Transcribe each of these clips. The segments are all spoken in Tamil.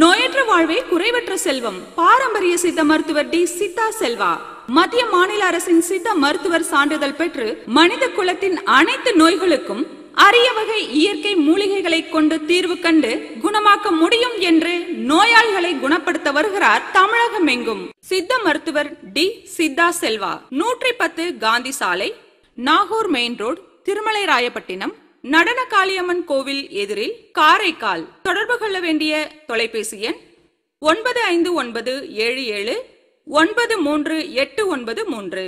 நோயற்ற வாழ்வே குறைவற்ற செல்வம் பாரம்பரிய சித்த மருத்துவர் டி சித்தா செல்வா மத்திய மாநில அரசின் சித்த மருத்துவர் சான்றிதழ் பெற்று மனித குலத்தின் அனைத்து நோய்களுக்கும் அரிய வகை இயற்கை மூலிகைகளை கொண்டு தீர்வு கண்டு குணமாக்க முடியும் என்று நோயாளிகளை குணப்படுத்த வருகிறார் தமிழகம் எங்கும் சித்த மருத்துவர் டி சித்தா செல்வா நூற்றி பத்து காந்தி சாலை நாகூர் மெயின் ரோடு திருமலை ராயப்பட்டினம் நடன காளியம்மன் கோவில் எதிரில் காரைக்கால் தொடர்பு கொள்ள வேண்டிய தொலைபேசி எண் ஒன்பது ஐந்து ஒன்பது ஏழு ஏழு ஒன்பது மூன்று எட்டு ஒன்பது மூன்று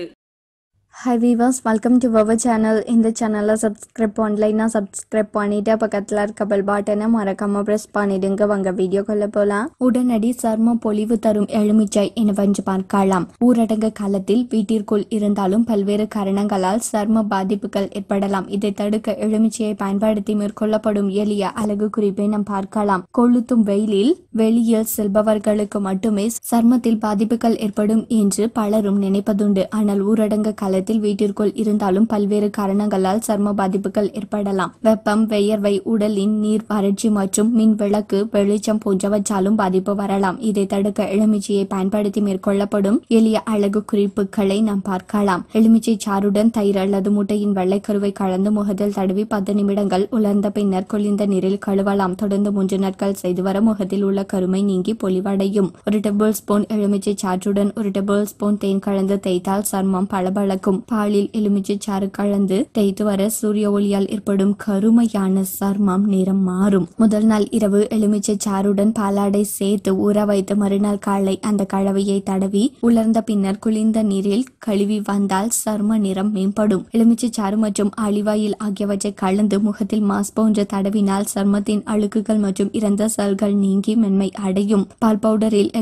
hi weavers welcome to our channel இந்த சேனலை சப்ஸ்கிரைப் ஆன்லைனாக சப்ஸ்கிரைப் பண்ணிவிட்டு பக்கத்தில் இருக்க பெல் பட்டனை மறக்காமல் ப்ரெஸ் பண்ணிடுங்க வாங்க வீடியோக்குள்ளே போகலாம் உடனடி சர்ம பொலிவு தரும் எலுமிச்சை என்னவென்று பார்க்கலாம் ஊரடங்கு காலத்தில் வீட்டிற்குள் இருந்தாலும் பல்வேறு காரணங்களால் சர்ம பாதிப்புகள் ஏற்படலாம் இதை தடுக்க எலுமிச்சையை பயன்படுத்தி மேற்கொள்ளப்படும் எளிய அழகு குறிப்பை நாம் பார்க்கலாம் கொளுத்தும் வெயிலில் வெளியில் செல்பவர்களுக்கு மட்டுமே சர்மத்தில் பாதிப்புகள் ஏற்படும் என்று பலரும் நினைப்பதுண்டு ஆனால் ஊரடங்கு காலத்தில் நேரத்தில் வீட்டிற்குள் இருந்தாலும் பல்வேறு காரணங்களால் சர்ம பாதிப்புகள் ஏற்படலாம் வெப்பம் வெயர்வை உடலின் நீர் வறட்சி மற்றும் மின் விளக்கு வெளிச்சம் போன்றவற்றாலும் பாதிப்பு வரலாம் இதை தடுக்க எலுமிச்சியை பயன்படுத்தி மேற்கொள்ளப்படும் எளிய அழகு குறிப்புகளை நாம் பார்க்கலாம் எலுமிச்சை சாருடன் தயிர் அல்லது முட்டையின் வெள்ளைக்கருவை கலந்து முகத்தில் தடவி பத்து நிமிடங்கள் உலர்ந்த பின்னர் குளிர்ந்த நீரில் கழுவலாம் தொடர்ந்து மூன்று நாட்கள் செய்து வர முகத்தில் உள்ள கருமை நீங்கி பொலிவடையும் ஒரு டேபிள் ஸ்பூன் எலுமிச்சை சாற்றுடன் ஒரு டேபிள் ஸ்பூன் தேன் கலந்து தேய்த்தால் சர்மம் பளபளக்கும் இருக்கும் பாலில் சாறு கலந்து தேய்த்து வர சூரிய ஒளியால் ஏற்படும் கருமையான சர்மம் நிறம் மாறும் முதல் நாள் இரவு எலுமிச்சை சாறுடன் பாலாடை சேர்த்து ஊற வைத்து மறுநாள் காலை அந்த கலவையை தடவி உலர்ந்த பின்னர் குளிர்ந்த நீரில் கழுவி வந்தால் சர்ம நிறம் மேம்படும் எலுமிச்சை சாறு மற்றும் அழிவாயில் ஆகியவற்றை கலந்து முகத்தில் மாஸ் போன்ற தடவினால் சர்மத்தின் அழுக்குகள் மற்றும் இறந்த செல்கள் நீங்கி மென்மை அடையும் பால் பவுடரில்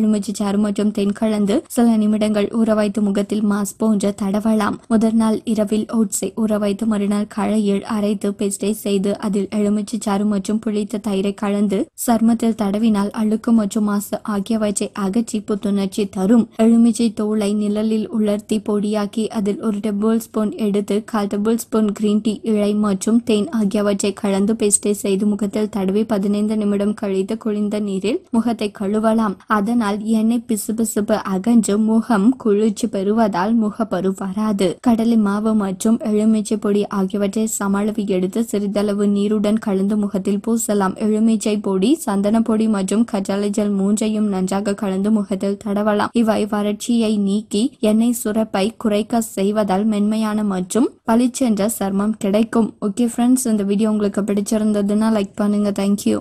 சாறு மற்றும் தென் கலந்து சில நிமிடங்கள் ஊற வைத்து முகத்தில் மாஸ் போன்ற தடவலாம் முதல் நாள் இரவில் ஓட்ஸை ஊற வைத்து மறுநாள் கழையில் அரைத்து பேஸ்டை செய்து அதில் எலுமிச்சை சாறு மற்றும் புளித்த தயிரை கலந்து சர்மத்தில் தடவினால் அழுக்கு மற்றும் மாசு ஆகியவற்றை அகற்றி புத்துணர்ச்சி தரும் எலுமிச்சை தோலை நிழலில் உலர்த்தி பொடியாக்கி அதில் ஒரு டேபிள் ஸ்பூன் எடுத்து கால் டேபிள் ஸ்பூன் கிரீன் டீ இழை மற்றும் தேன் ஆகியவற்றை கலந்து பேஸ்டை செய்து முகத்தில் தடவி பதினைந்து நிமிடம் கழித்து குளிந்த நீரில் முகத்தை கழுவலாம் அதனால் எண்ணெய் பிசுபிசுப்பு அகன்று முகம் குளிர்ச்சி பெறுவதால் முகப்பரு வராது கடலை மாவு மற்றும் எலுமிச்சை பொடி ஆகியவற்றை சமளவு எடுத்து சிறிதளவு நீருடன் கலந்து முகத்தில் பூசலாம் எலுமிச்சை பொடி சந்தன பொடி மற்றும் கஜாலை ஜல் மூஞ்சையும் நன்றாக கலந்து முகத்தில் தடவலாம் இவை வறட்சியை நீக்கி எண்ணெய் சுரப்பை குறைக்க செய்வதால் மென்மையான மற்றும் பளிச்சென்ற சர்மம் கிடைக்கும் ஓகே ஃப்ரெண்ட்ஸ் இந்த வீடியோ உங்களுக்கு பிடிச்சிருந்ததுன்னா லைக் பண்ணுங்க தேங்க்யூ